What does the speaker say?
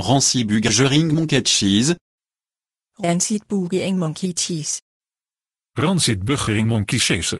rancid buggering Monkey Cheese rancid buggering Monkey Cheese rancid buggering Monkey Cheese